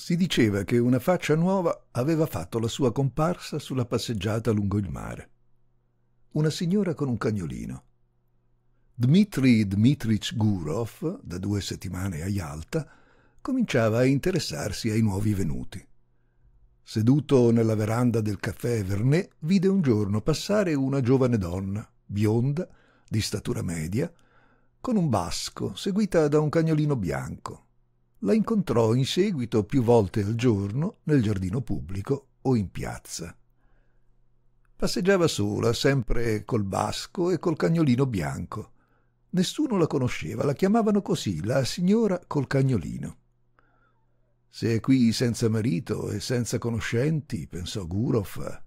Si diceva che una faccia nuova aveva fatto la sua comparsa sulla passeggiata lungo il mare. Una signora con un cagnolino. Dmitri Dmitrich Gurov, da due settimane a Yalta, cominciava a interessarsi ai nuovi venuti. Seduto nella veranda del caffè Vernet, vide un giorno passare una giovane donna, bionda, di statura media, con un basco, seguita da un cagnolino bianco la incontrò in seguito più volte al giorno nel giardino pubblico o in piazza. Passeggiava sola, sempre col basco e col cagnolino bianco. Nessuno la conosceva, la chiamavano così, la signora col cagnolino. Se è qui senza marito e senza conoscenti, pensò Gurov,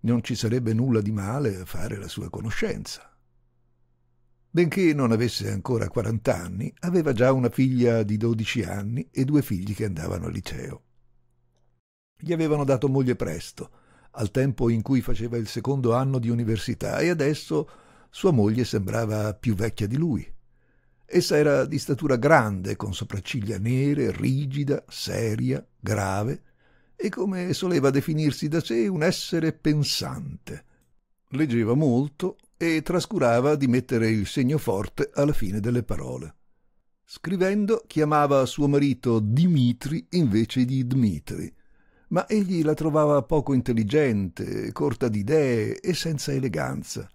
non ci sarebbe nulla di male a fare la sua conoscenza. Benché non avesse ancora 40 anni, aveva già una figlia di 12 anni e due figli che andavano al liceo. Gli avevano dato moglie presto, al tempo in cui faceva il secondo anno di università, e adesso sua moglie sembrava più vecchia di lui. Essa era di statura grande, con sopracciglia nere, rigida, seria, grave, e come soleva definirsi da sé un essere pensante. Leggeva molto, e trascurava di mettere il segno forte alla fine delle parole. Scrivendo chiamava suo marito Dimitri invece di Dmitri, ma egli la trovava poco intelligente, corta di idee e senza eleganza.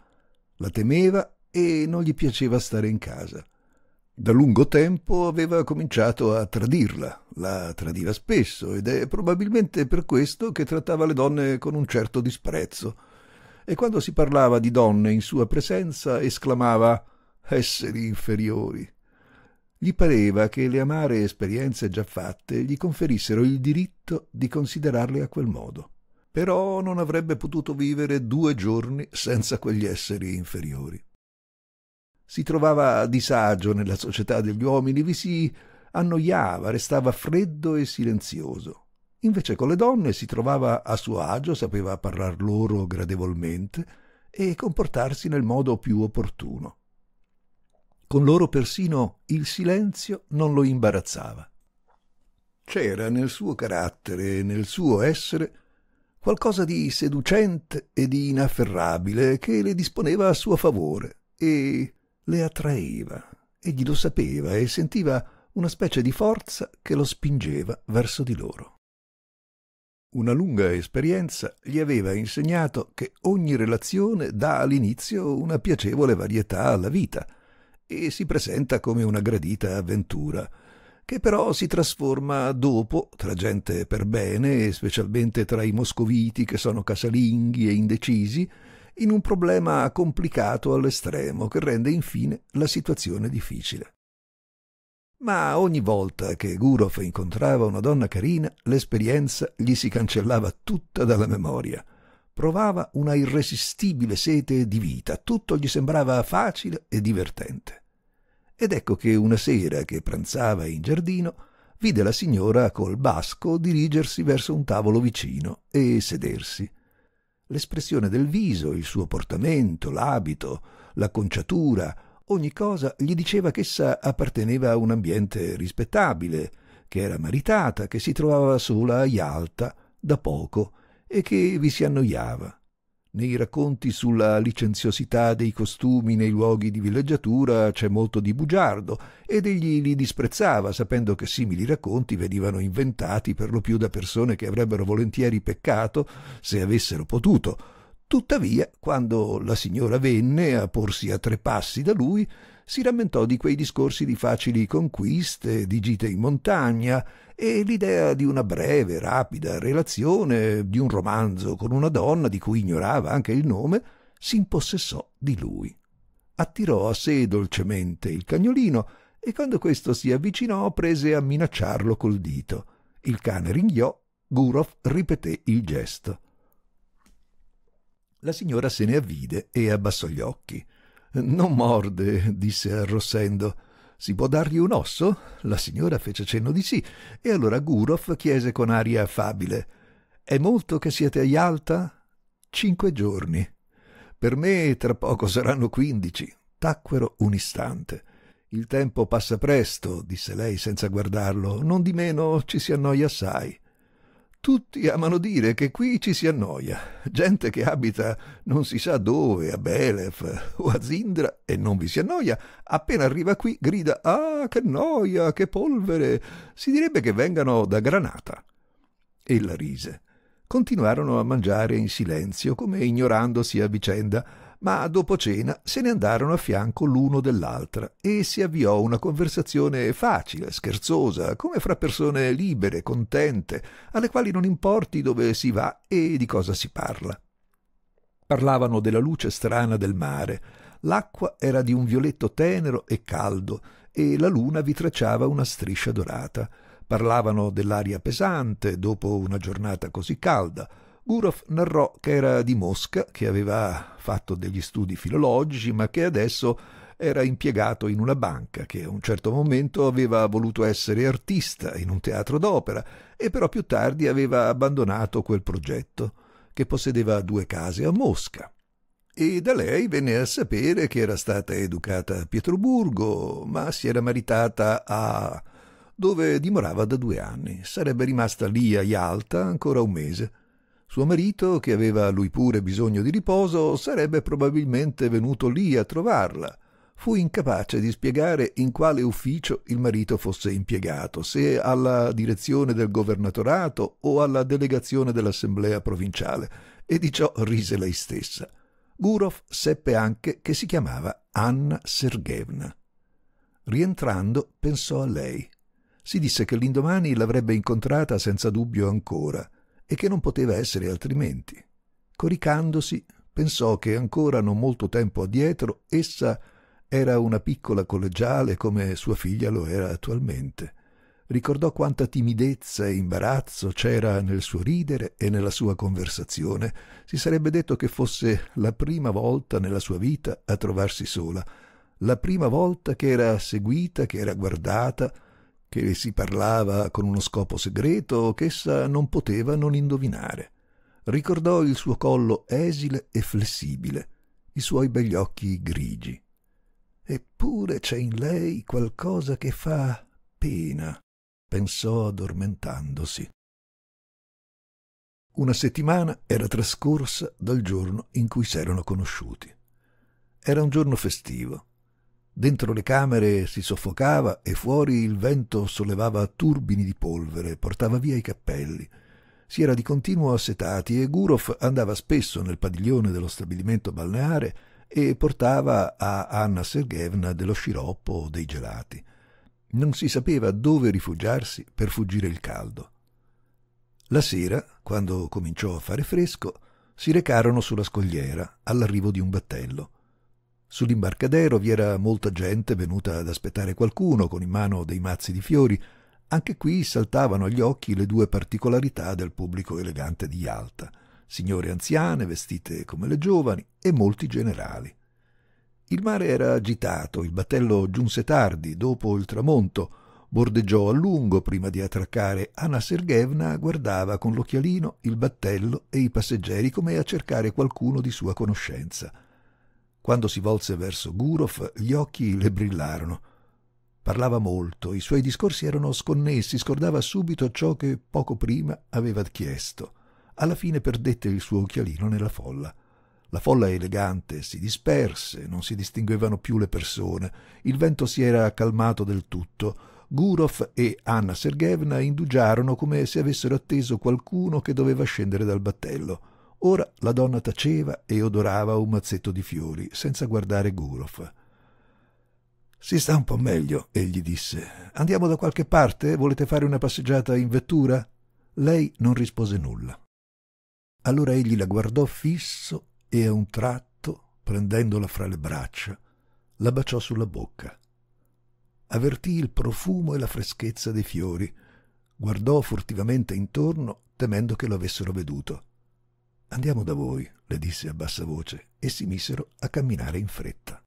La temeva e non gli piaceva stare in casa. Da lungo tempo aveva cominciato a tradirla, la tradiva spesso ed è probabilmente per questo che trattava le donne con un certo disprezzo e quando si parlava di donne in sua presenza esclamava esseri inferiori. Gli pareva che le amare esperienze già fatte gli conferissero il diritto di considerarle a quel modo. Però non avrebbe potuto vivere due giorni senza quegli esseri inferiori. Si trovava a disagio nella società degli uomini, vi si annoiava, restava freddo e silenzioso Invece con le donne si trovava a suo agio, sapeva parlar loro gradevolmente e comportarsi nel modo più opportuno. Con loro persino il silenzio non lo imbarazzava. C'era nel suo carattere e nel suo essere qualcosa di seducente e di inafferrabile che le disponeva a suo favore e le attraeva. Egli lo sapeva e sentiva una specie di forza che lo spingeva verso di loro. Una lunga esperienza gli aveva insegnato che ogni relazione dà all'inizio una piacevole varietà alla vita e si presenta come una gradita avventura, che però si trasforma dopo, tra gente per bene e specialmente tra i moscoviti che sono casalinghi e indecisi, in un problema complicato all'estremo che rende infine la situazione difficile. Ma ogni volta che Gurov incontrava una donna carina, l'esperienza gli si cancellava tutta dalla memoria. Provava una irresistibile sete di vita, tutto gli sembrava facile e divertente. Ed ecco che una sera che pranzava in giardino, vide la signora col basco dirigersi verso un tavolo vicino e sedersi. L'espressione del viso, il suo portamento, l'abito, la conciatura, ogni cosa gli diceva ch'essa apparteneva a un ambiente rispettabile, che era maritata, che si trovava sola a Yalta da poco e che vi si annoiava. Nei racconti sulla licenziosità dei costumi nei luoghi di villeggiatura c'è molto di bugiardo ed egli li disprezzava sapendo che simili racconti venivano inventati per lo più da persone che avrebbero volentieri peccato se avessero potuto Tuttavia, quando la signora venne a porsi a tre passi da lui, si rammentò di quei discorsi di facili conquiste, di gite in montagna, e l'idea di una breve, rapida relazione, di un romanzo con una donna di cui ignorava anche il nome, si impossessò di lui. Attirò a sé dolcemente il cagnolino e quando questo si avvicinò prese a minacciarlo col dito. Il cane ringhiò, Gurov ripeté il gesto. La signora se ne avvide e abbassò gli occhi. Non morde, disse arrossendo. Si può dargli un osso? La signora fece cenno di sì, e allora Gurov chiese con aria affabile: È molto che siete a Yalta? Cinque giorni. Per me tra poco saranno quindici. Tacquero un istante. Il tempo passa presto, disse lei senza guardarlo, non di meno ci si annoia assai. Tutti amano dire che qui ci si annoia. Gente che abita non si sa dove, a Belef o a Zindra, e non vi si annoia, appena arriva qui grida «Ah, che noia, che polvere!» Si direbbe che vengano da Granata. Ella rise continuarono a mangiare in silenzio, come ignorandosi a vicenda, ma dopo cena se ne andarono a fianco l'uno dell'altra e si avviò una conversazione facile, scherzosa, come fra persone libere, contente, alle quali non importi dove si va e di cosa si parla. Parlavano della luce strana del mare. L'acqua era di un violetto tenero e caldo e la luna vi tracciava una striscia dorata. Parlavano dell'aria pesante dopo una giornata così calda. Gurov narrò che era di Mosca, che aveva fatto degli studi filologici, ma che adesso era impiegato in una banca, che a un certo momento aveva voluto essere artista in un teatro d'opera e però più tardi aveva abbandonato quel progetto, che possedeva due case a Mosca e da lei venne a sapere che era stata educata a Pietroburgo, ma si era maritata a dove dimorava da due anni. Sarebbe rimasta lì a Yalta ancora un mese. Suo marito, che aveva lui pure bisogno di riposo, sarebbe probabilmente venuto lì a trovarla. Fu incapace di spiegare in quale ufficio il marito fosse impiegato, se alla direzione del governatorato o alla delegazione dell'assemblea provinciale, e di ciò rise lei stessa. Gurov seppe anche che si chiamava Anna Sergevna. Rientrando pensò a lei si disse che l'indomani l'avrebbe incontrata senza dubbio ancora e che non poteva essere altrimenti. Coricandosi, pensò che ancora non molto tempo addietro essa era una piccola collegiale come sua figlia lo era attualmente. Ricordò quanta timidezza e imbarazzo c'era nel suo ridere e nella sua conversazione. Si sarebbe detto che fosse la prima volta nella sua vita a trovarsi sola, la prima volta che era seguita, che era guardata, che le si parlava con uno scopo segreto ch'essa non poteva non indovinare. Ricordò il suo collo esile e flessibile, i suoi begli occhi grigi. Eppure c'è in lei qualcosa che fa pena, pensò addormentandosi. Una settimana era trascorsa dal giorno in cui s'erano conosciuti. Era un giorno festivo Dentro le camere si soffocava e fuori il vento sollevava turbini di polvere, portava via i cappelli. Si era di continuo assetati e Gurov andava spesso nel padiglione dello stabilimento balneare e portava a Anna Sergevna dello sciroppo o dei gelati. Non si sapeva dove rifugiarsi per fuggire il caldo. La sera, quando cominciò a fare fresco, si recarono sulla scogliera all'arrivo di un battello. Sull'imbarcadero vi era molta gente venuta ad aspettare qualcuno con in mano dei mazzi di fiori. Anche qui saltavano agli occhi le due particolarità del pubblico elegante di Yalta: signore anziane vestite come le giovani e molti generali. Il mare era agitato, il battello giunse tardi, dopo il tramonto, bordeggiò a lungo prima di attraccare. Anna Sergevna guardava con l'occhialino il battello e i passeggeri come a cercare qualcuno di sua conoscenza. Quando si volse verso Gurov, gli occhi le brillarono. Parlava molto, i suoi discorsi erano sconnessi, scordava subito ciò che poco prima aveva chiesto. Alla fine perdette il suo occhialino nella folla. La folla elegante si disperse, non si distinguevano più le persone, il vento si era calmato del tutto. Gurov e Anna Sergevna indugiarono come se avessero atteso qualcuno che doveva scendere dal battello. Ora la donna taceva e odorava un mazzetto di fiori, senza guardare Gurov. Si sta un po' meglio, egli disse. Andiamo da qualche parte? Volete fare una passeggiata in vettura? Lei non rispose nulla. Allora egli la guardò fisso e a un tratto, prendendola fra le braccia, la baciò sulla bocca. Avvertì il profumo e la freschezza dei fiori. Guardò furtivamente intorno, temendo che lo avessero veduto. Andiamo da voi, le disse a bassa voce, e si misero a camminare in fretta.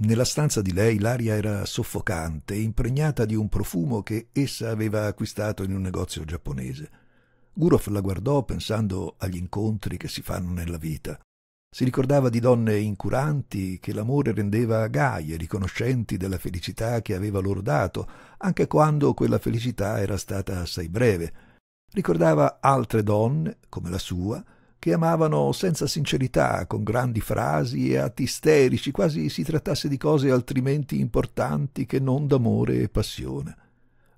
Nella stanza di lei l'aria era soffocante e impregnata di un profumo che essa aveva acquistato in un negozio giapponese. Gurov la guardò pensando agli incontri che si fanno nella vita. Si ricordava di donne incuranti che l'amore rendeva gaie, riconoscenti della felicità che aveva loro dato, anche quando quella felicità era stata assai breve Ricordava altre donne, come la sua, che amavano senza sincerità, con grandi frasi e atti isterici, quasi si trattasse di cose altrimenti importanti che non d'amore e passione.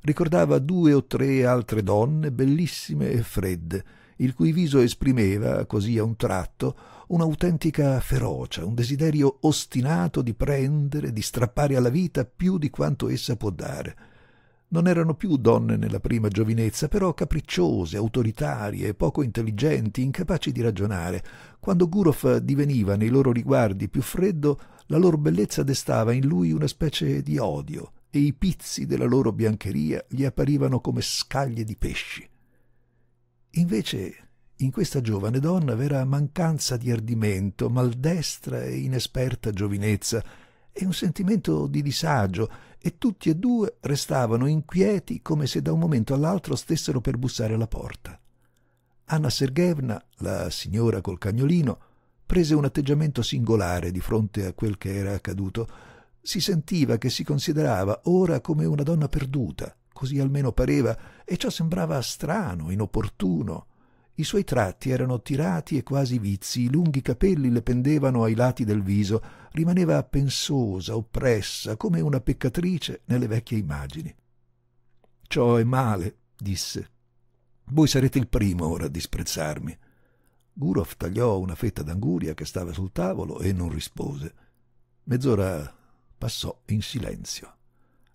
Ricordava due o tre altre donne bellissime e fredde, il cui viso esprimeva, così a un tratto, un'autentica ferocia, un desiderio ostinato di prendere, di strappare alla vita più di quanto essa può dare non erano più donne nella prima giovinezza, però capricciose, autoritarie, poco intelligenti, incapaci di ragionare. Quando Gurov diveniva nei loro riguardi più freddo, la loro bellezza destava in lui una specie di odio e i pizzi della loro biancheria gli apparivano come scaglie di pesci. Invece, in questa giovane donna v'era mancanza di ardimento, maldestra e inesperta giovinezza, e un sentimento di disagio e tutti e due restavano inquieti come se da un momento all'altro stessero per bussare alla porta. Anna Sergevna, la signora col cagnolino, prese un atteggiamento singolare di fronte a quel che era accaduto. Si sentiva che si considerava ora come una donna perduta, così almeno pareva, e ciò sembrava strano, inopportuno. I suoi tratti erano tirati e quasi vizi, i lunghi capelli le pendevano ai lati del viso, rimaneva pensosa, oppressa, come una peccatrice nelle vecchie immagini. Ciò è male, disse. Voi sarete il primo ora a disprezzarmi. Gurov tagliò una fetta d'anguria che stava sul tavolo e non rispose. Mezz'ora passò in silenzio.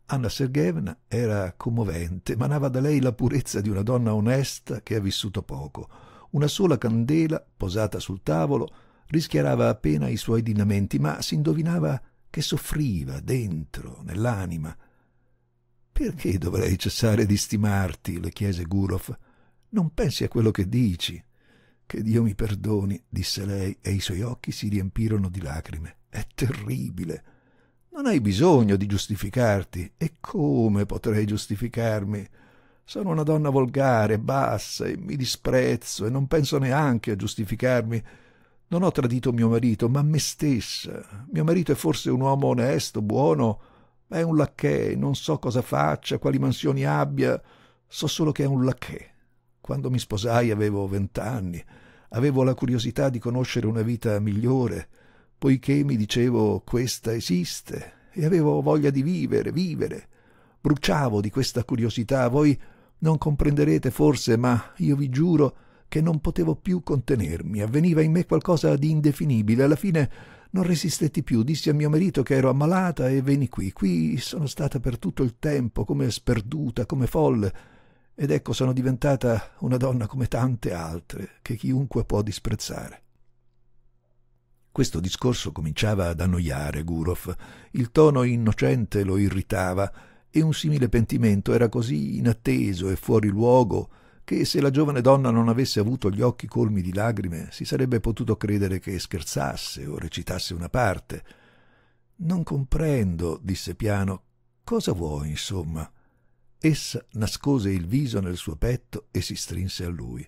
Anna Sergeevna era commovente, manava da lei la purezza di una donna onesta che ha vissuto poco. Una sola candela, posata sul tavolo, rischiarava appena i suoi lineamenti, ma si indovinava che soffriva dentro, nell'anima. Perché dovrei cessare di stimarti? le chiese Gurov. Non pensi a quello che dici. Che Dio mi perdoni, disse lei, e i suoi occhi si riempirono di lacrime. È terribile. Non hai bisogno di giustificarti. E come potrei giustificarmi? Sono una donna volgare, bassa e mi disprezzo e non penso neanche a giustificarmi. Non ho tradito mio marito, ma me stessa. Mio marito è forse un uomo onesto, buono, ma è un lacchè, non so cosa faccia, quali mansioni abbia, so solo che è un lacchè. Quando mi sposai avevo vent'anni, avevo la curiosità di conoscere una vita migliore poiché mi dicevo questa esiste e avevo voglia di vivere, vivere. Bruciavo di questa curiosità, voi non comprenderete forse, ma io vi giuro che non potevo più contenermi, avveniva in me qualcosa di indefinibile, alla fine non resistetti più, dissi a mio marito che ero ammalata e venni qui, qui sono stata per tutto il tempo, come sperduta, come folle, ed ecco sono diventata una donna come tante altre, che chiunque può disprezzare. Questo discorso cominciava ad annoiare Gurov, il tono innocente lo irritava e un simile pentimento era così inatteso e fuori luogo che se la giovane donna non avesse avuto gli occhi colmi di lagrime si sarebbe potuto credere che scherzasse o recitasse una parte. Non comprendo, disse piano, cosa vuoi, insomma? Essa nascose il viso nel suo petto e si strinse a lui.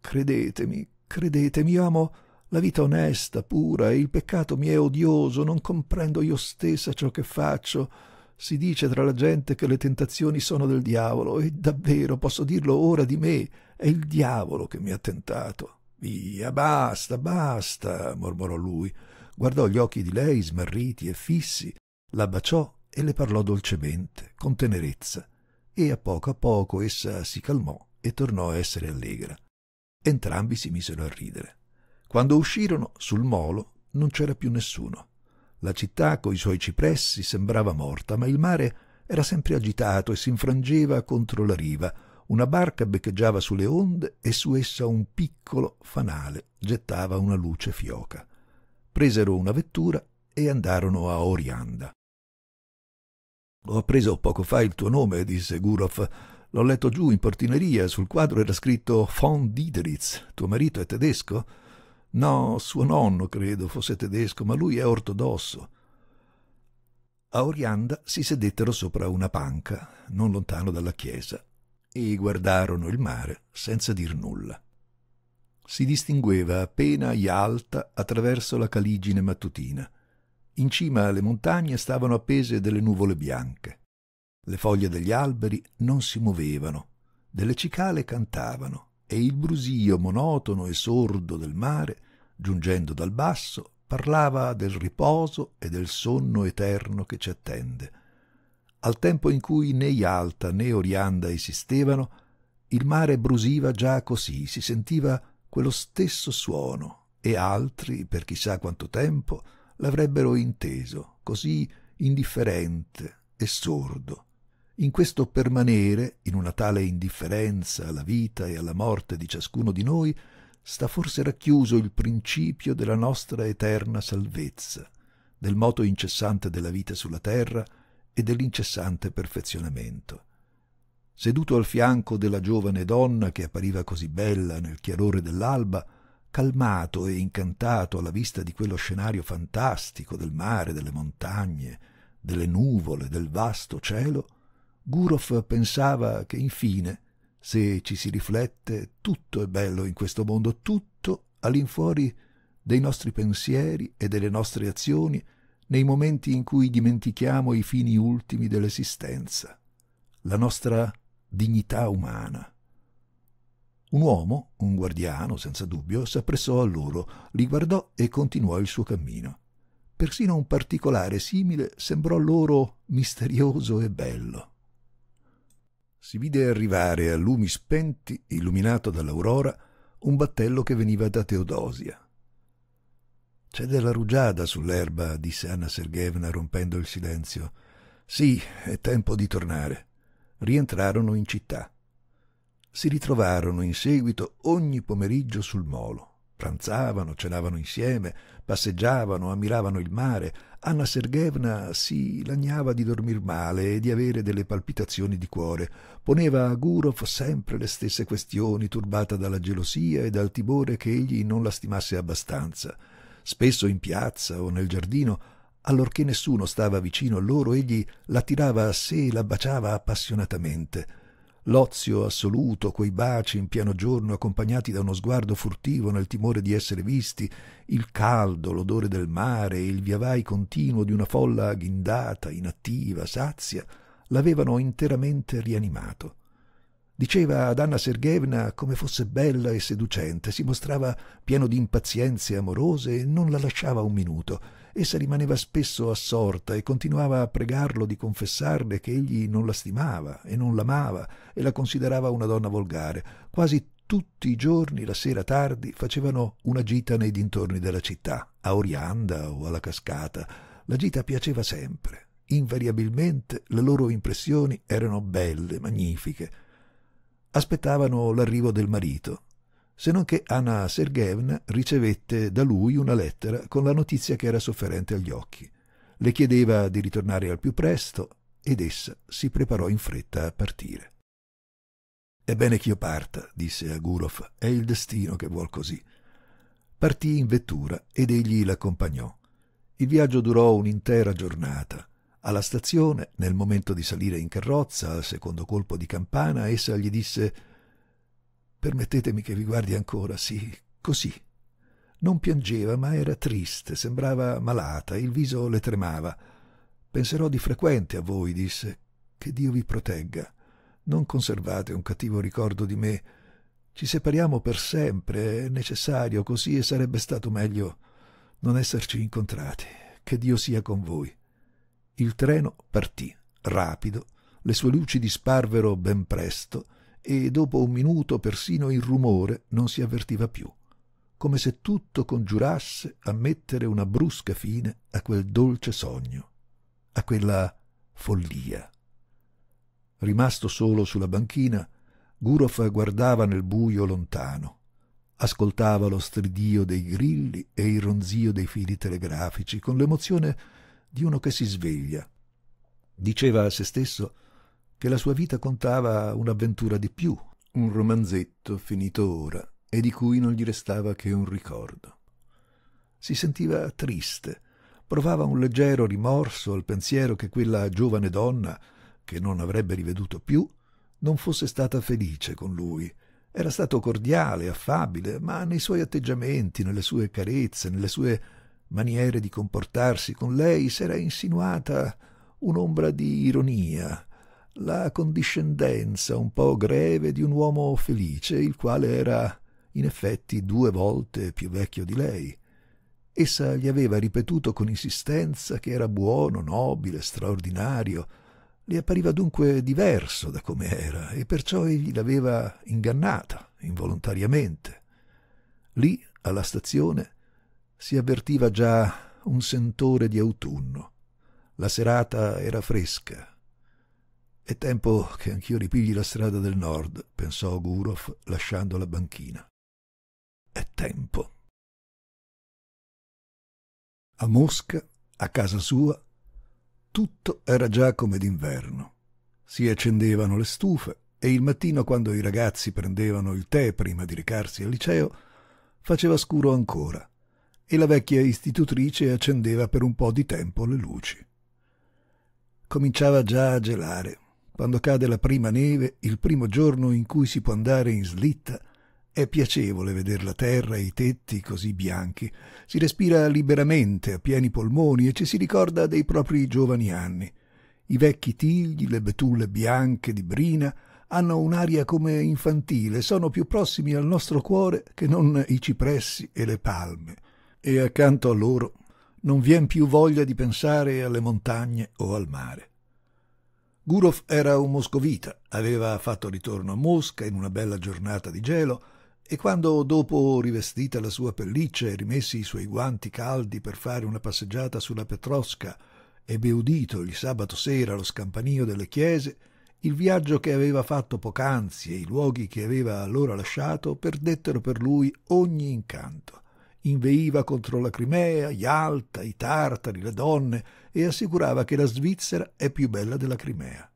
Credetemi, credetemi, amo la vita onesta, pura, e il peccato mi è odioso, non comprendo io stessa ciò che faccio. Si dice tra la gente che le tentazioni sono del diavolo, e davvero posso dirlo ora di me, è il diavolo che mi ha tentato. Via, basta, basta, mormorò lui. Guardò gli occhi di lei smarriti e fissi, la baciò e le parlò dolcemente, con tenerezza, e a poco a poco essa si calmò e tornò a essere allegra. Entrambi si misero a ridere. Quando uscirono sul molo non c'era più nessuno. La città coi suoi cipressi sembrava morta, ma il mare era sempre agitato e si infrangeva contro la riva. Una barca beccheggiava sulle onde e su essa un piccolo fanale gettava una luce fioca. Presero una vettura e andarono a Orianda. Ho appreso poco fa il tuo nome, disse Gurov. L'ho letto giù in portineria, sul quadro era scritto von Dideritz. Tuo marito è tedesco? No, suo nonno, credo, fosse tedesco, ma lui è ortodosso. A Orianda si sedettero sopra una panca, non lontano dalla chiesa, e guardarono il mare senza dir nulla. Si distingueva appena Yalta attraverso la caligine mattutina. In cima alle montagne stavano appese delle nuvole bianche. Le foglie degli alberi non si muovevano, delle cicale cantavano, e il brusio monotono e sordo del mare, giungendo dal basso, parlava del riposo e del sonno eterno che ci attende. Al tempo in cui né Ialta né Orianda esistevano, il mare brusiva già così, si sentiva quello stesso suono, e altri, per chissà quanto tempo, l'avrebbero inteso, così indifferente e sordo in questo permanere, in una tale indifferenza alla vita e alla morte di ciascuno di noi, sta forse racchiuso il principio della nostra eterna salvezza, del moto incessante della vita sulla terra e dell'incessante perfezionamento. Seduto al fianco della giovane donna che appariva così bella nel chiarore dell'alba, calmato e incantato alla vista di quello scenario fantastico del mare, delle montagne, delle nuvole, del vasto cielo, Gurov pensava che infine, se ci si riflette, tutto è bello in questo mondo, tutto all'infuori dei nostri pensieri e delle nostre azioni nei momenti in cui dimentichiamo i fini ultimi dell'esistenza, la nostra dignità umana. Un uomo, un guardiano, senza dubbio, s'appressò a loro, li guardò e continuò il suo cammino. Persino un particolare simile sembrò loro misterioso e bello si vide arrivare a lumi spenti, illuminato dall'aurora, un battello che veniva da Teodosia. C'è della rugiada sull'erba, disse Anna Sergevna rompendo il silenzio. Sì, è tempo di tornare. Rientrarono in città. Si ritrovarono in seguito ogni pomeriggio sul molo. Pranzavano, cenavano insieme, passeggiavano, ammiravano il mare, Anna Sergevna si lagnava di dormir male e di avere delle palpitazioni di cuore, poneva a Gurov sempre le stesse questioni, turbata dalla gelosia e dal timore che egli non la stimasse abbastanza. Spesso in piazza o nel giardino, allorché nessuno stava vicino a loro, egli la tirava a sé e la baciava appassionatamente l'ozio assoluto, quei baci in pieno giorno accompagnati da uno sguardo furtivo nel timore di essere visti, il caldo, l'odore del mare, e il viavai continuo di una folla agghindata, inattiva, sazia, l'avevano interamente rianimato. Diceva ad Anna Sergheevna come fosse bella e seducente, si mostrava pieno di impazienze amorose e non la lasciava un minuto Essa rimaneva spesso assorta e continuava a pregarlo di confessarle che egli non la stimava e non l'amava e la considerava una donna volgare. Quasi tutti i giorni, la sera tardi, facevano una gita nei dintorni della città, a Orianda o alla cascata. La gita piaceva sempre. Invariabilmente le loro impressioni erano belle, magnifiche. Aspettavano l'arrivo del marito se non che Anna Sergeevna ricevette da lui una lettera con la notizia che era sofferente agli occhi. Le chiedeva di ritornare al più presto ed essa si preparò in fretta a partire. È bene che io parta, disse a Gurov, è il destino che vuol così. Partì in vettura ed egli l'accompagnò. Il viaggio durò un'intera giornata. Alla stazione, nel momento di salire in carrozza, al secondo colpo di campana, essa gli disse Permettetemi che vi guardi ancora, sì, così. Non piangeva, ma era triste, sembrava malata, il viso le tremava. Penserò di frequente a voi, disse. Che Dio vi protegga. Non conservate un cattivo ricordo di me. Ci separiamo per sempre, è necessario così e sarebbe stato meglio non esserci incontrati. Che Dio sia con voi. Il treno partì, rapido, le sue luci disparvero ben presto e dopo un minuto persino il rumore non si avvertiva più, come se tutto congiurasse a mettere una brusca fine a quel dolce sogno, a quella follia. Rimasto solo sulla banchina, Gurov guardava nel buio lontano, ascoltava lo stridio dei grilli e il ronzio dei fili telegrafici con l'emozione di uno che si sveglia. Diceva a se stesso che la sua vita contava un'avventura di più, un romanzetto finito ora e di cui non gli restava che un ricordo. Si sentiva triste, provava un leggero rimorso al pensiero che quella giovane donna, che non avrebbe riveduto più, non fosse stata felice con lui. Era stato cordiale, affabile, ma nei suoi atteggiamenti, nelle sue carezze, nelle sue maniere di comportarsi con lei s'era insinuata un'ombra di ironia, la condiscendenza un po greve di un uomo felice, il quale era in effetti due volte più vecchio di lei. Essa gli aveva ripetuto con insistenza che era buono, nobile, straordinario. Le appariva dunque diverso da come era e perciò egli l'aveva ingannata involontariamente. Lì, alla stazione, si avvertiva già un sentore di autunno. La serata era fresca, è tempo che anch'io ripigli la strada del nord, pensò Gurov lasciando la banchina. È tempo. A Mosca, a casa sua, tutto era già come d'inverno. Si accendevano le stufe e il mattino quando i ragazzi prendevano il tè prima di recarsi al liceo, faceva scuro ancora e la vecchia istitutrice accendeva per un po' di tempo le luci. Cominciava già a gelare quando cade la prima neve, il primo giorno in cui si può andare in slitta, è piacevole veder la terra e i tetti così bianchi. Si respira liberamente, a pieni polmoni, e ci si ricorda dei propri giovani anni. I vecchi tigli, le betulle bianche di brina, hanno un'aria come infantile, sono più prossimi al nostro cuore che non i cipressi e le palme. E accanto a loro non vien più voglia di pensare alle montagne o al mare. Gurov era un moscovita, aveva fatto ritorno a Mosca in una bella giornata di gelo e quando, dopo rivestita la sua pelliccia e rimessi i suoi guanti caldi per fare una passeggiata sulla Petrosca, ebbe udito il sabato sera lo scampanio delle chiese, il viaggio che aveva fatto poc'anzi e i luoghi che aveva allora lasciato perdettero per lui ogni incanto inveiva contro la Crimea, Yalta, i tartari, le donne e assicurava che la Svizzera è più bella della Crimea.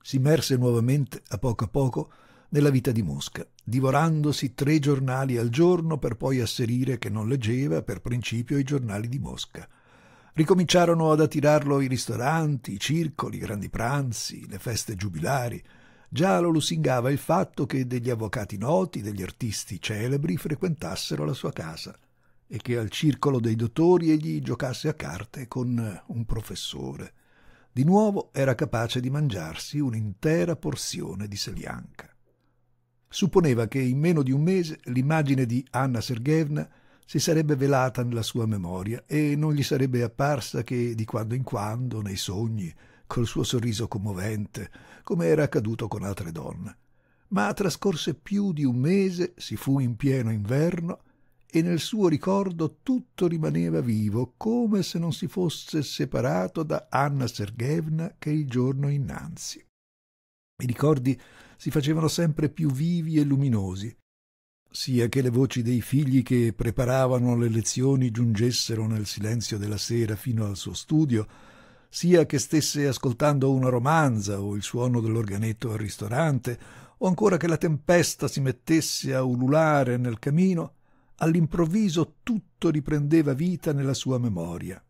Si immerse nuovamente, a poco a poco, nella vita di Mosca, divorandosi tre giornali al giorno per poi asserire che non leggeva per principio i giornali di Mosca. Ricominciarono ad attirarlo i ristoranti, i circoli, i grandi pranzi, le feste giubilari, Già lo lusingava il fatto che degli avvocati noti, degli artisti celebri frequentassero la sua casa e che al circolo dei dottori egli giocasse a carte con un professore. Di nuovo era capace di mangiarsi un'intera porzione di selianca. Supponeva che in meno di un mese l'immagine di Anna Sergeevna si sarebbe velata nella sua memoria e non gli sarebbe apparsa che di quando in quando nei sogni, col suo sorriso commovente, come era accaduto con altre donne. Ma trascorse più di un mese, si fu in pieno inverno, e nel suo ricordo tutto rimaneva vivo, come se non si fosse separato da Anna Sergevna che il giorno innanzi. I ricordi si facevano sempre più vivi e luminosi, sia che le voci dei figli che preparavano le lezioni giungessero nel silenzio della sera fino al suo studio, sia che stesse ascoltando una romanza o il suono dell'organetto al ristorante, o ancora che la tempesta si mettesse a ululare nel camino, all'improvviso tutto riprendeva vita nella sua memoria.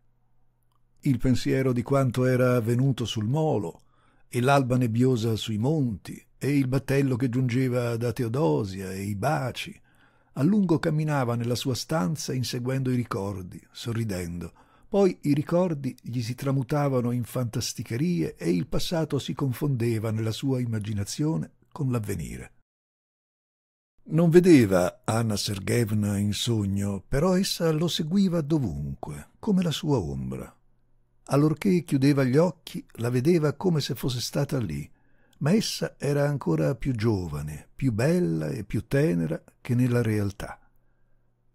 Il pensiero di quanto era avvenuto sul molo, e l'alba nebbiosa sui monti, e il battello che giungeva da Teodosia, e i baci. A lungo camminava nella sua stanza inseguendo i ricordi, sorridendo, poi i ricordi gli si tramutavano in fantasticherie e il passato si confondeva nella sua immaginazione con l'avvenire. Non vedeva Anna Sergevna in sogno, però essa lo seguiva dovunque, come la sua ombra. Allorché chiudeva gli occhi, la vedeva come se fosse stata lì, ma essa era ancora più giovane, più bella e più tenera che nella realtà.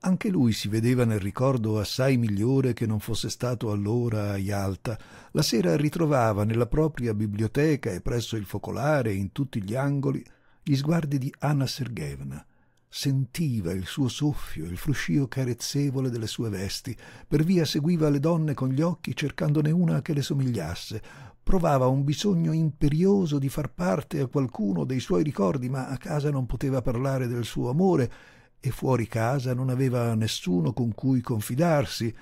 Anche lui si vedeva nel ricordo assai migliore che non fosse stato allora a Yalta. La sera ritrovava nella propria biblioteca e presso il focolare in tutti gli angoli gli sguardi di Anna Sergeevna. Sentiva il suo soffio, il fruscio carezzevole delle sue vesti, per via seguiva le donne con gli occhi cercandone una che le somigliasse, provava un bisogno imperioso di far parte a qualcuno dei suoi ricordi, ma a casa non poteva parlare del suo amore e fuori casa non aveva nessuno con cui confidarsi,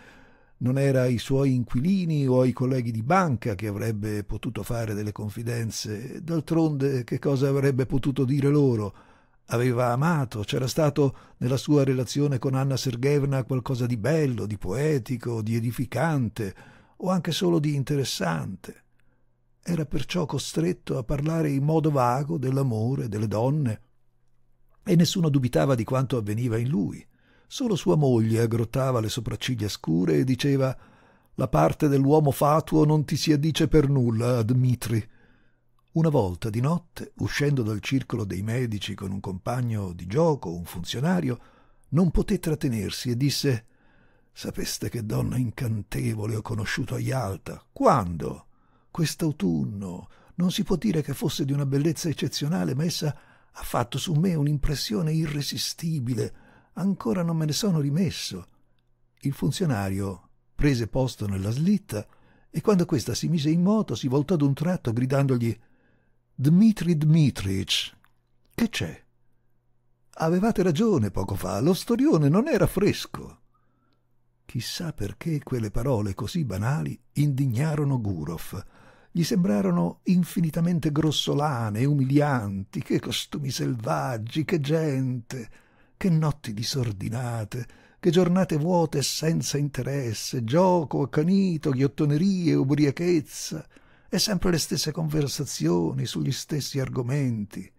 non era ai suoi inquilini o ai colleghi di banca che avrebbe potuto fare delle confidenze. D'altronde che cosa avrebbe potuto dire loro? Aveva amato, c'era stato nella sua relazione con Anna Sergevna qualcosa di bello, di poetico, di edificante o anche solo di interessante. Era perciò costretto a parlare in modo vago dell'amore, delle donne, e nessuno dubitava di quanto avveniva in lui. Solo sua moglie aggrottava le sopracciglia scure e diceva La parte dell'uomo fatuo non ti si addice per nulla, Dmitri. Una volta di notte, uscendo dal circolo dei medici con un compagno di gioco, un funzionario, non poté trattenersi e disse Sapeste che donna incantevole ho conosciuto a Yalta. Quando? Quest'autunno. Non si può dire che fosse di una bellezza eccezionale, ma essa ha fatto su me un'impressione irresistibile. Ancora non me ne sono rimesso. Il funzionario prese posto nella slitta e quando questa si mise in moto si voltò d'un tratto gridandogli Dmitri Dmitrich, che c'è? Avevate ragione poco fa, lo storione non era fresco. Chissà perché quelle parole così banali indignarono Gurov gli sembrarono infinitamente grossolane e umilianti, che costumi selvaggi, che gente, che notti disordinate, che giornate vuote e senza interesse, gioco accanito, ghiottonerie, ubriachezza, e sempre le stesse conversazioni sugli stessi argomenti.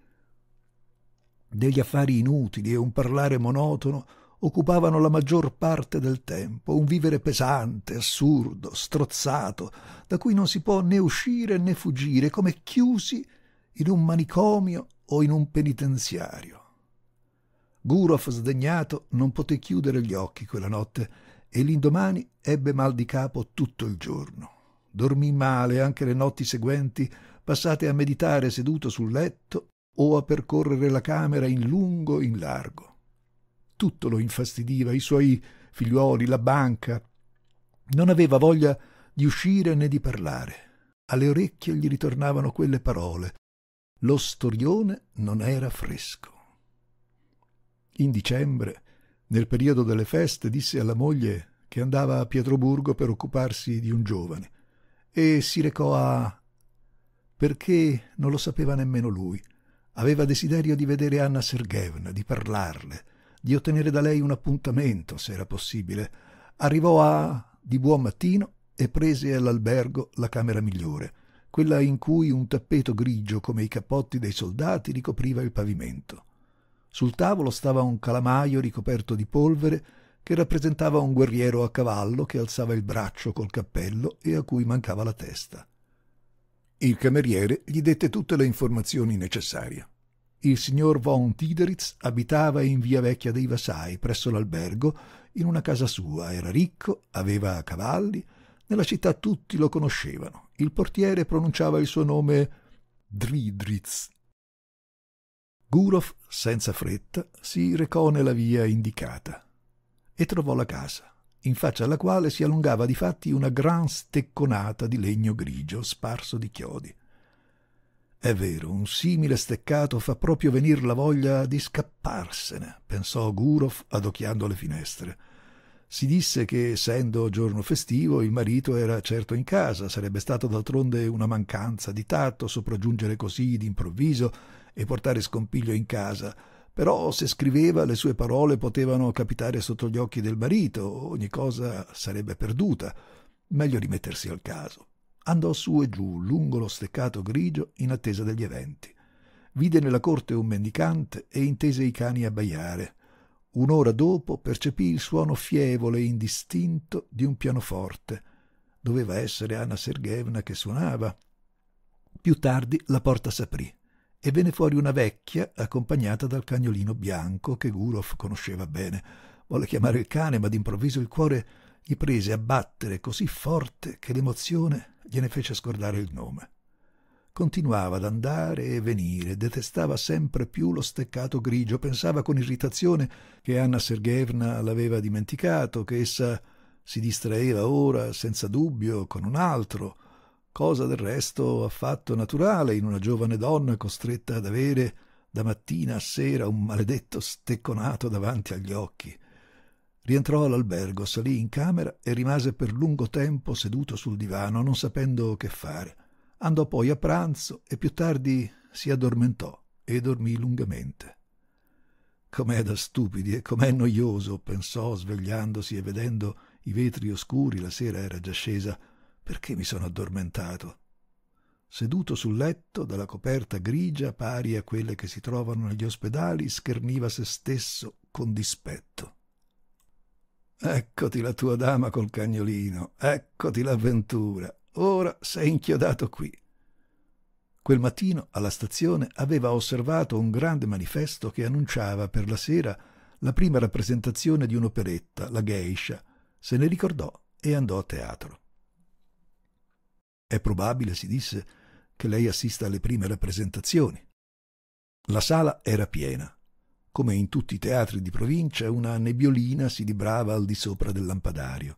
Degli affari inutili e un parlare monotono occupavano la maggior parte del tempo, un vivere pesante, assurdo, strozzato, da cui non si può né uscire né fuggire, come chiusi in un manicomio o in un penitenziario. Gurov, sdegnato, non poté chiudere gli occhi quella notte e l'indomani ebbe mal di capo tutto il giorno. Dormì male anche le notti seguenti, passate a meditare seduto sul letto o a percorrere la camera in lungo e in largo. Tutto lo infastidiva, i suoi figliuoli, la banca. Non aveva voglia di uscire né di parlare. Alle orecchie gli ritornavano quelle parole. Lo storione non era fresco. In dicembre, nel periodo delle feste, disse alla moglie che andava a Pietroburgo per occuparsi di un giovane e si recò a... perché non lo sapeva nemmeno lui. Aveva desiderio di vedere Anna Sergevna, di parlarle, di ottenere da lei un appuntamento, se era possibile. Arrivò a di buon mattino e prese all'albergo la camera migliore, quella in cui un tappeto grigio come i cappotti dei soldati ricopriva il pavimento. Sul tavolo stava un calamaio ricoperto di polvere che rappresentava un guerriero a cavallo che alzava il braccio col cappello e a cui mancava la testa. Il cameriere gli dette tutte le informazioni necessarie. Il signor von Tideritz abitava in via vecchia dei Vasai, presso l'albergo, in una casa sua, era ricco, aveva cavalli, nella città tutti lo conoscevano. Il portiere pronunciava il suo nome Dridritz. Gurov, senza fretta, si recò nella via indicata e trovò la casa, in faccia alla quale si allungava di fatti una gran stecconata di legno grigio sparso di chiodi. È vero, un simile steccato fa proprio venir la voglia di scapparsene, pensò Gurov adocchiando le finestre. Si disse che, essendo giorno festivo, il marito era certo in casa, sarebbe stato d'altronde una mancanza di tatto sopraggiungere così d'improvviso e portare scompiglio in casa. Però se scriveva le sue parole potevano capitare sotto gli occhi del marito, ogni cosa sarebbe perduta. Meglio rimettersi al caso andò su e giù lungo lo steccato grigio in attesa degli eventi. Vide nella corte un mendicante e intese i cani abbaiare. Un'ora dopo percepì il suono fievole e indistinto di un pianoforte. Doveva essere Anna Sergheevna che suonava. Più tardi la porta s'aprì e venne fuori una vecchia accompagnata dal cagnolino bianco che Gurov conosceva bene. Volle chiamare il cane, ma d'improvviso il cuore gli prese a battere così forte che l'emozione gliene fece scordare il nome. Continuava ad andare e venire, detestava sempre più lo steccato grigio, pensava con irritazione che Anna Sergeyevna l'aveva dimenticato, che essa si distraeva ora, senza dubbio, con un altro, cosa del resto affatto naturale in una giovane donna costretta ad avere da mattina a sera un maledetto stecconato davanti agli occhi Rientrò all'albergo, salì in camera e rimase per lungo tempo seduto sul divano, non sapendo che fare. Andò poi a pranzo e più tardi si addormentò e dormì lungamente. Com'è da stupidi e com'è noioso, pensò svegliandosi e vedendo i vetri oscuri, la sera era già scesa. Perché mi sono addormentato? Seduto sul letto, dalla coperta grigia pari a quelle che si trovano negli ospedali, scherniva se stesso con dispetto. Eccoti la tua dama col cagnolino, eccoti l'avventura, ora sei inchiodato qui. Quel mattino alla stazione aveva osservato un grande manifesto che annunciava per la sera la prima rappresentazione di un'operetta, la Geisha. Se ne ricordò e andò a teatro. È probabile, si disse, che lei assista alle prime rappresentazioni. La sala era piena come in tutti i teatri di provincia, una nebbiolina si librava al di sopra del lampadario.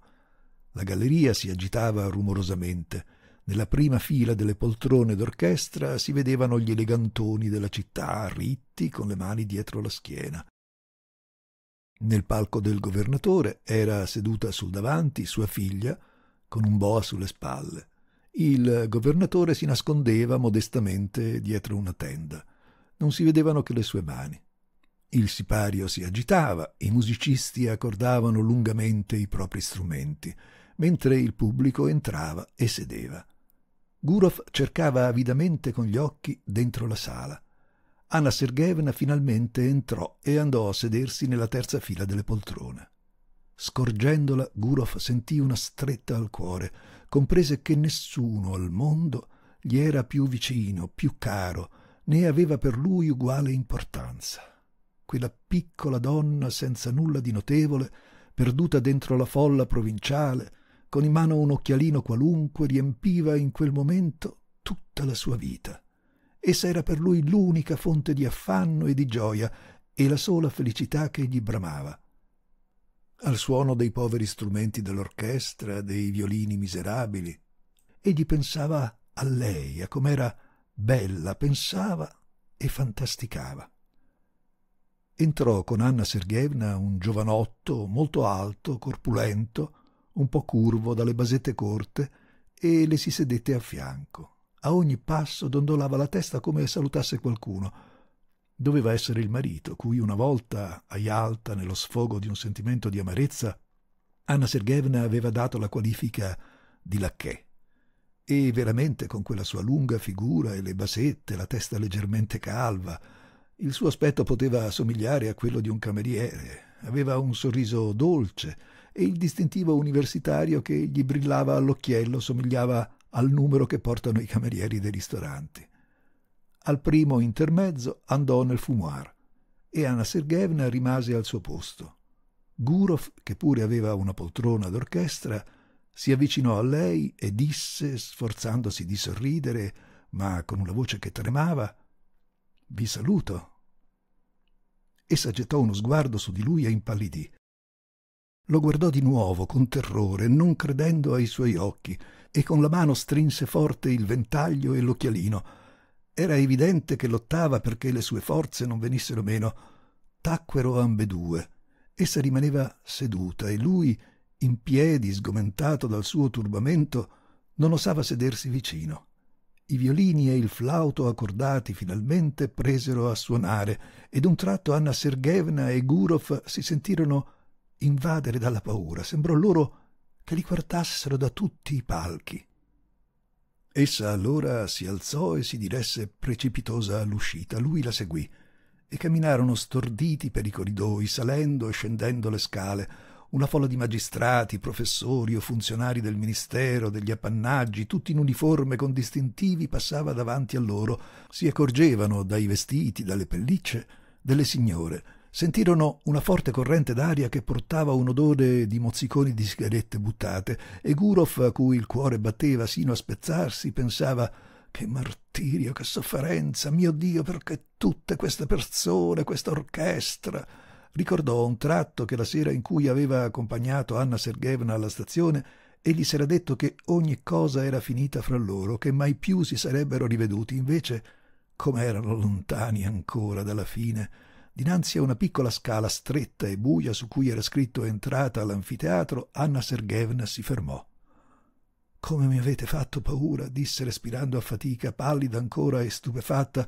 La galleria si agitava rumorosamente. Nella prima fila delle poltrone d'orchestra si vedevano gli elegantoni della città, ritti, con le mani dietro la schiena. Nel palco del governatore era seduta sul davanti sua figlia, con un boa sulle spalle. Il governatore si nascondeva modestamente dietro una tenda. Non si vedevano che le sue mani. Il sipario si agitava, i musicisti accordavano lungamente i propri strumenti, mentre il pubblico entrava e sedeva. Gurov cercava avidamente con gli occhi dentro la sala. Anna Sergeevna finalmente entrò e andò a sedersi nella terza fila delle poltrone. Scorgendola, Gurov sentì una stretta al cuore, comprese che nessuno al mondo gli era più vicino, più caro, né aveva per lui uguale importanza quella piccola donna senza nulla di notevole, perduta dentro la folla provinciale, con in mano un occhialino qualunque, riempiva in quel momento tutta la sua vita. Essa era per lui l'unica fonte di affanno e di gioia e la sola felicità che gli bramava. Al suono dei poveri strumenti dell'orchestra, dei violini miserabili, egli pensava a lei, a com'era bella, pensava e fantasticava entrò con Anna Sergeevna un giovanotto molto alto, corpulento, un po' curvo dalle basette corte, e le si sedette a fianco. A ogni passo dondolava la testa come salutasse qualcuno. Doveva essere il marito, cui una volta, a Yalta, nello sfogo di un sentimento di amarezza, Anna Sergeevna aveva dato la qualifica di lacchè. E veramente, con quella sua lunga figura e le basette, la testa leggermente calva, il suo aspetto poteva somigliare a quello di un cameriere, aveva un sorriso dolce e il distintivo universitario che gli brillava all'occhiello somigliava al numero che portano i camerieri dei ristoranti. Al primo intermezzo andò nel fumoir e Anna Sergeevna rimase al suo posto. Gurov, che pure aveva una poltrona d'orchestra, si avvicinò a lei e disse, sforzandosi di sorridere, ma con una voce che tremava, vi saluto. Essa gettò uno sguardo su di lui e impallidì. Lo guardò di nuovo con terrore, non credendo ai suoi occhi, e con la mano strinse forte il ventaglio e l'occhialino. Era evidente che lottava perché le sue forze non venissero meno. Tacquero ambedue. Essa rimaneva seduta e lui, in piedi, sgomentato dal suo turbamento, non osava sedersi vicino i violini e il flauto accordati finalmente presero a suonare ed un tratto Anna Sergevna e Gurov si sentirono invadere dalla paura. Sembrò loro che li guardassero da tutti i palchi. Essa allora si alzò e si diresse precipitosa all'uscita. Lui la seguì e camminarono storditi per i corridoi, salendo e scendendo le scale, una folla di magistrati, professori o funzionari del ministero, degli appannaggi, tutti in uniforme con distintivi, passava davanti a loro. Si accorgevano dai vestiti, dalle pellicce, delle signore. Sentirono una forte corrente d'aria che portava un odore di mozziconi di sigarette buttate e Gurov, a cui il cuore batteva sino a spezzarsi, pensava che martirio, che sofferenza, mio Dio, perché tutte queste persone, questa orchestra? Ricordò a un tratto che la sera in cui aveva accompagnato Anna Sergevna alla stazione egli s'era detto che ogni cosa era finita fra loro, che mai più si sarebbero riveduti. Invece, come erano lontani ancora dalla fine, dinanzi a una piccola scala stretta e buia su cui era scritto entrata all'anfiteatro, Anna Sergevna si fermò. Come mi avete fatto paura, disse respirando a fatica, pallida ancora e stupefatta.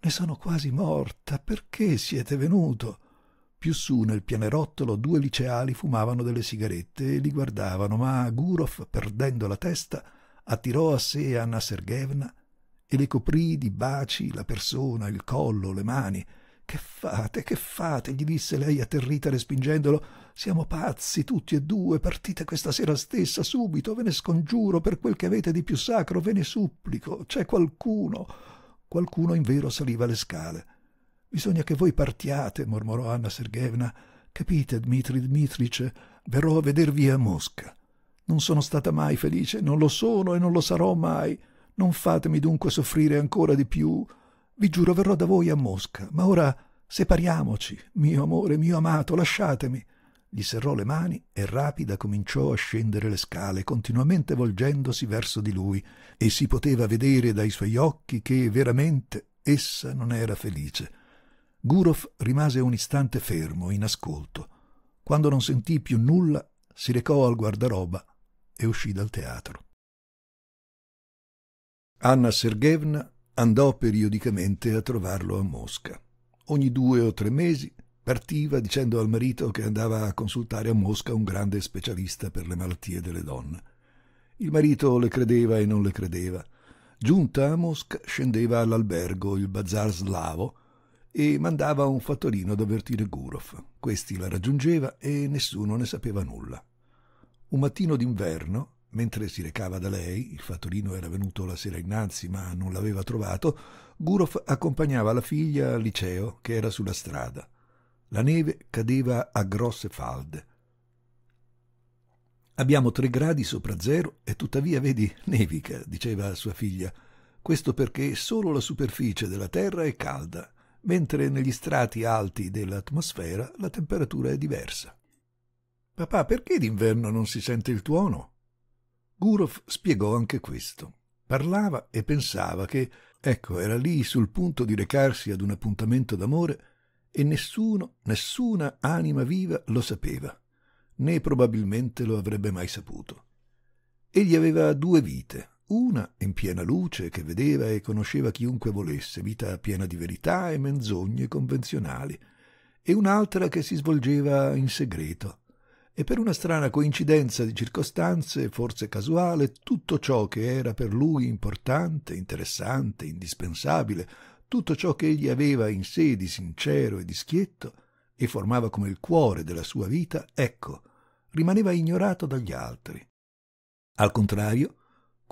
Ne sono quasi morta. Perché siete venuto? Più su nel pianerottolo due liceali fumavano delle sigarette e li guardavano, ma Gurov, perdendo la testa, attirò a sé Anna Sergevna e le coprì di baci la persona, il collo, le mani. Che fate, che fate? gli disse lei atterrita respingendolo. Siamo pazzi tutti e due, partite questa sera stessa, subito, ve ne scongiuro, per quel che avete di più sacro, ve ne supplico, c'è qualcuno. Qualcuno invero saliva le scale. Bisogna che voi partiate, mormorò Anna Sergeevna. Capite, Dmitri Dmitric, verrò a vedervi a Mosca. Non sono stata mai felice, non lo sono e non lo sarò mai. Non fatemi dunque soffrire ancora di più. Vi giuro, verrò da voi a Mosca. Ma ora separiamoci, mio amore, mio amato, lasciatemi. Gli serrò le mani e rapida cominciò a scendere le scale, continuamente volgendosi verso di lui, e si poteva vedere dai suoi occhi che veramente essa non era felice Gurov rimase un istante fermo, in ascolto. Quando non sentì più nulla, si recò al guardaroba e uscì dal teatro. Anna Sergevna andò periodicamente a trovarlo a Mosca. Ogni due o tre mesi partiva dicendo al marito che andava a consultare a Mosca un grande specialista per le malattie delle donne. Il marito le credeva e non le credeva. Giunta a Mosca scendeva all'albergo, il bazar slavo, e mandava un fattorino ad avvertire Gurov. Questi la raggiungeva e nessuno ne sapeva nulla. Un mattino d'inverno, mentre si recava da lei, il fattorino era venuto la sera innanzi ma non l'aveva trovato, Gurov accompagnava la figlia al liceo che era sulla strada. La neve cadeva a grosse falde. Abbiamo tre gradi sopra zero e tuttavia vedi nevica, diceva a sua figlia. Questo perché solo la superficie della terra è calda mentre negli strati alti dell'atmosfera la temperatura è diversa. Papà, perché d'inverno non si sente il tuono? Gurov spiegò anche questo. Parlava e pensava che, ecco, era lì sul punto di recarsi ad un appuntamento d'amore e nessuno, nessuna anima viva lo sapeva, né probabilmente lo avrebbe mai saputo. Egli aveva due vite, una in piena luce che vedeva e conosceva chiunque volesse, vita piena di verità e menzogne convenzionali, e un'altra che si svolgeva in segreto. E per una strana coincidenza di circostanze, forse casuale, tutto ciò che era per lui importante, interessante, indispensabile, tutto ciò che egli aveva in sé di sincero e di schietto, e formava come il cuore della sua vita, ecco, rimaneva ignorato dagli altri. Al contrario,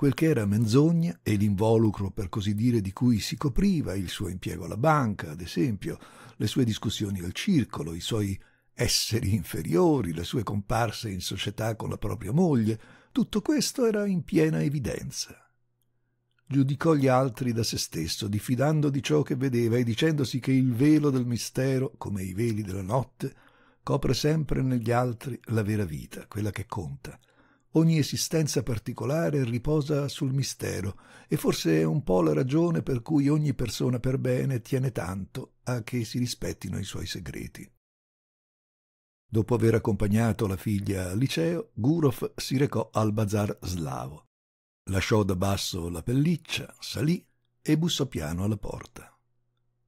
quel che era menzogna e l'involucro, per così dire, di cui si copriva il suo impiego alla banca, ad esempio, le sue discussioni al circolo, i suoi esseri inferiori, le sue comparse in società con la propria moglie, tutto questo era in piena evidenza giudicò gli altri da se stesso, diffidando di ciò che vedeva e dicendosi che il velo del mistero, come i veli della notte, copre sempre negli altri la vera vita, quella che conta, Ogni esistenza particolare riposa sul mistero e forse è un po' la ragione per cui ogni persona per bene tiene tanto a che si rispettino i suoi segreti. Dopo aver accompagnato la figlia al liceo, Gurov si recò al bazar slavo. Lasciò da basso la pelliccia, salì e bussò piano alla porta.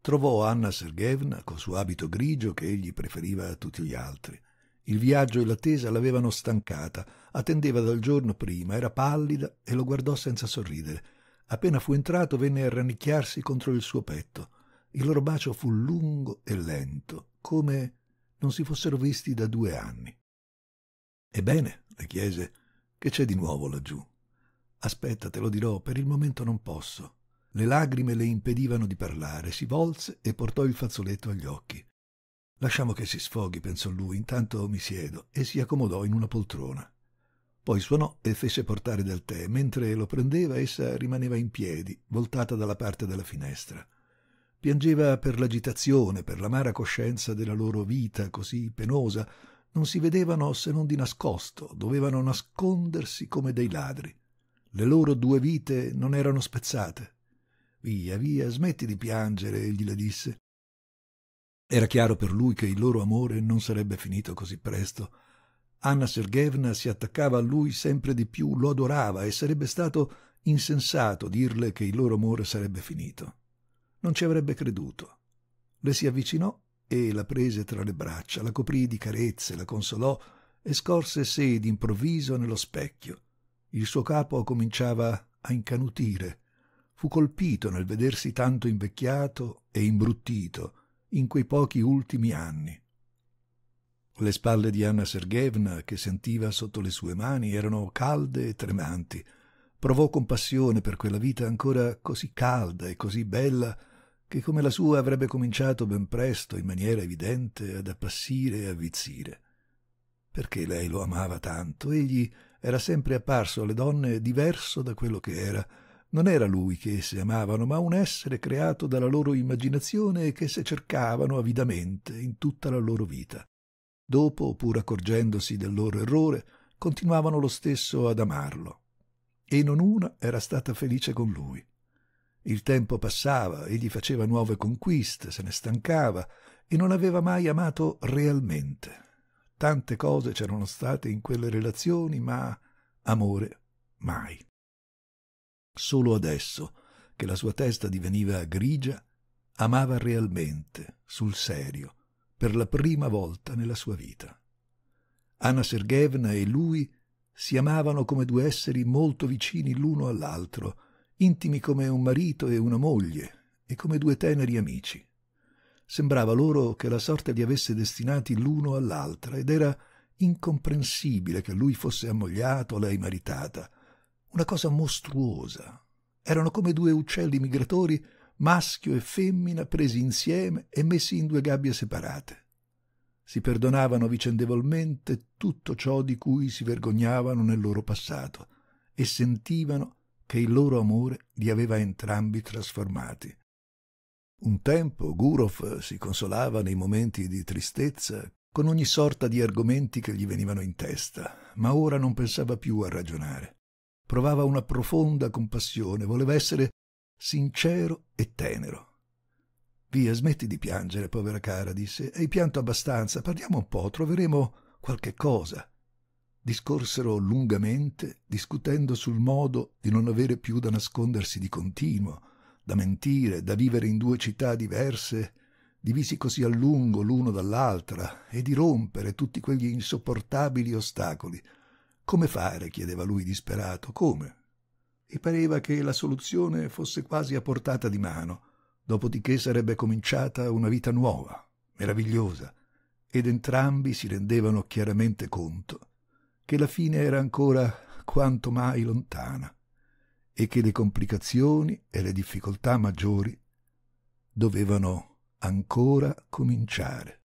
Trovò Anna Sergevna col suo abito grigio che egli preferiva a tutti gli altri. Il viaggio e l'attesa l'avevano stancata, attendeva dal giorno prima, era pallida e lo guardò senza sorridere. Appena fu entrato venne a rannicchiarsi contro il suo petto. Il loro bacio fu lungo e lento, come non si fossero visti da due anni. Ebbene, le chiese, che c'è di nuovo laggiù? Aspetta, te lo dirò, per il momento non posso. Le lagrime le impedivano di parlare, si volse e portò il fazzoletto agli occhi. Lasciamo che si sfoghi, pensò lui, intanto mi siedo, e si accomodò in una poltrona. Poi suonò e fece portare del tè. Mentre lo prendeva, essa rimaneva in piedi, voltata dalla parte della finestra. Piangeva per l'agitazione, per l'amara coscienza della loro vita così penosa. Non si vedevano se non di nascosto, dovevano nascondersi come dei ladri. Le loro due vite non erano spezzate. Via, via, smetti di piangere, egli le disse. Era chiaro per lui che il loro amore non sarebbe finito così presto. Anna Sergevna si attaccava a lui sempre di più, lo adorava e sarebbe stato insensato dirle che il loro amore sarebbe finito. Non ci avrebbe creduto. Le si avvicinò e la prese tra le braccia, la coprì di carezze, la consolò e scorse sé d'improvviso nello specchio. Il suo capo cominciava a incanutire. Fu colpito nel vedersi tanto invecchiato e imbruttito in quei pochi ultimi anni. Le spalle di Anna Sergevna, che sentiva sotto le sue mani, erano calde e tremanti. Provò compassione per quella vita ancora così calda e così bella che come la sua avrebbe cominciato ben presto, in maniera evidente, ad appassire e avvizzire. Perché lei lo amava tanto, egli era sempre apparso alle donne diverso da quello che era, non era lui che esse amavano, ma un essere creato dalla loro immaginazione e che se cercavano avidamente in tutta la loro vita. Dopo, pur accorgendosi del loro errore, continuavano lo stesso ad amarlo. E non una era stata felice con lui. Il tempo passava, egli faceva nuove conquiste, se ne stancava e non aveva mai amato realmente. Tante cose c'erano state in quelle relazioni, ma amore mai. Solo adesso, che la sua testa diveniva grigia, amava realmente, sul serio, per la prima volta nella sua vita. Anna Sergevna e lui si amavano come due esseri molto vicini l'uno all'altro, intimi come un marito e una moglie, e come due teneri amici. Sembrava loro che la sorte li avesse destinati l'uno all'altra ed era incomprensibile che lui fosse ammogliato, lei maritata, una cosa mostruosa. Erano come due uccelli migratori, maschio e femmina, presi insieme e messi in due gabbie separate. Si perdonavano vicendevolmente tutto ciò di cui si vergognavano nel loro passato e sentivano che il loro amore li aveva entrambi trasformati. Un tempo Gurov si consolava nei momenti di tristezza con ogni sorta di argomenti che gli venivano in testa, ma ora non pensava più a ragionare provava una profonda compassione, voleva essere sincero e tenero. Via, smetti di piangere, povera cara, disse. Hai pianto abbastanza, parliamo un po', troveremo qualche cosa. Discorsero lungamente, discutendo sul modo di non avere più da nascondersi di continuo, da mentire, da vivere in due città diverse, divisi così a lungo l'uno dall'altra, e di rompere tutti quegli insopportabili ostacoli come fare? chiedeva lui disperato. Come? E pareva che la soluzione fosse quasi a portata di mano, dopodiché sarebbe cominciata una vita nuova, meravigliosa, ed entrambi si rendevano chiaramente conto che la fine era ancora quanto mai lontana e che le complicazioni e le difficoltà maggiori dovevano ancora cominciare.